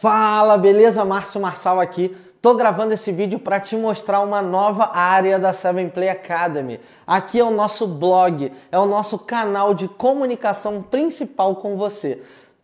Fala, beleza? Márcio Marçal aqui. Tô gravando esse vídeo para te mostrar uma nova área da 7 Play Academy. Aqui é o nosso blog, é o nosso canal de comunicação principal com você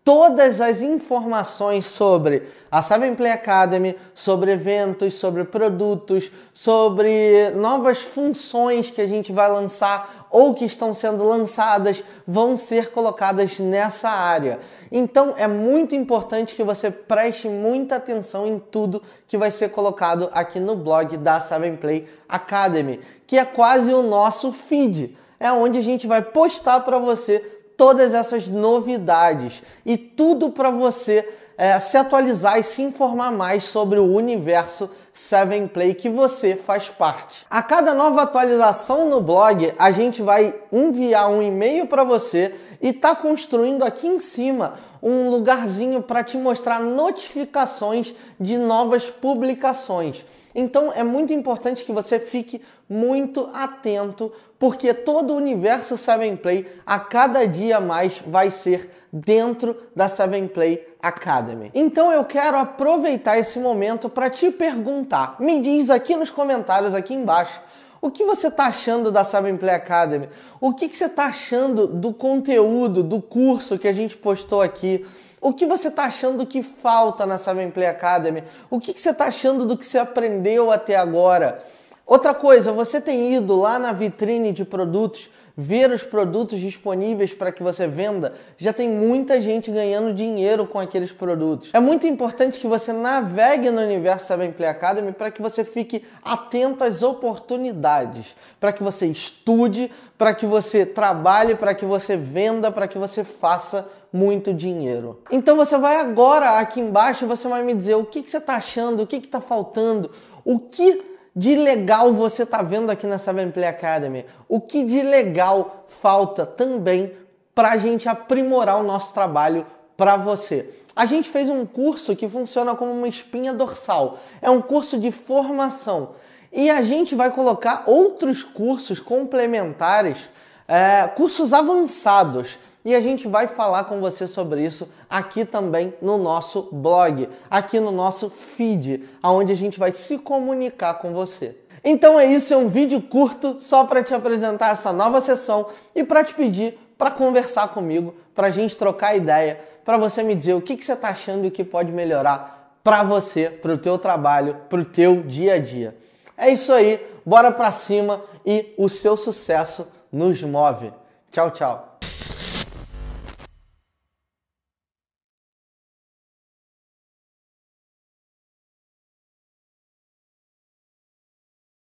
todas as informações sobre a Seven Play Academy, sobre eventos, sobre produtos, sobre novas funções que a gente vai lançar ou que estão sendo lançadas, vão ser colocadas nessa área. Então é muito importante que você preste muita atenção em tudo que vai ser colocado aqui no blog da Seven Play Academy, que é quase o nosso feed. É onde a gente vai postar para você todas essas novidades e tudo para você é, se atualizar e se informar mais sobre o universo 7play que você faz parte. A cada nova atualização no blog, a gente vai enviar um e-mail para você e tá construindo aqui em cima um lugarzinho para te mostrar notificações de novas publicações. Então é muito importante que você fique muito atento, porque todo o universo 7play a cada dia mais vai ser dentro da 7play Academy. Então eu quero aproveitar esse momento para te perguntar. Me diz aqui nos comentários aqui embaixo o que você está achando da Sabem Play Academy? O que, que você está achando do conteúdo, do curso que a gente postou aqui? O que você está achando que falta na Sabem Play Academy? O que, que você está achando do que você aprendeu até agora? Outra coisa, você tem ido lá na vitrine de produtos ver os produtos disponíveis para que você venda, já tem muita gente ganhando dinheiro com aqueles produtos. É muito importante que você navegue no universo da play Academy para que você fique atento às oportunidades, para que você estude, para que você trabalhe, para que você venda, para que você faça muito dinheiro. Então você vai agora aqui embaixo, você vai me dizer o que, que você está achando, o que está faltando, o que de legal você está vendo aqui na Seven Play Academy? O que de legal falta também para a gente aprimorar o nosso trabalho para você? A gente fez um curso que funciona como uma espinha dorsal. É um curso de formação. E a gente vai colocar outros cursos complementares, é, cursos avançados e a gente vai falar com você sobre isso aqui também no nosso blog, aqui no nosso feed, aonde a gente vai se comunicar com você. Então é isso, é um vídeo curto só para te apresentar essa nova sessão e para te pedir para conversar comigo, para a gente trocar ideia, para você me dizer o que, que você está achando e o que pode melhorar para você, para o teu trabalho, para o teu dia a dia. É isso aí, bora para cima e o seu sucesso nos move. Tchau, tchau.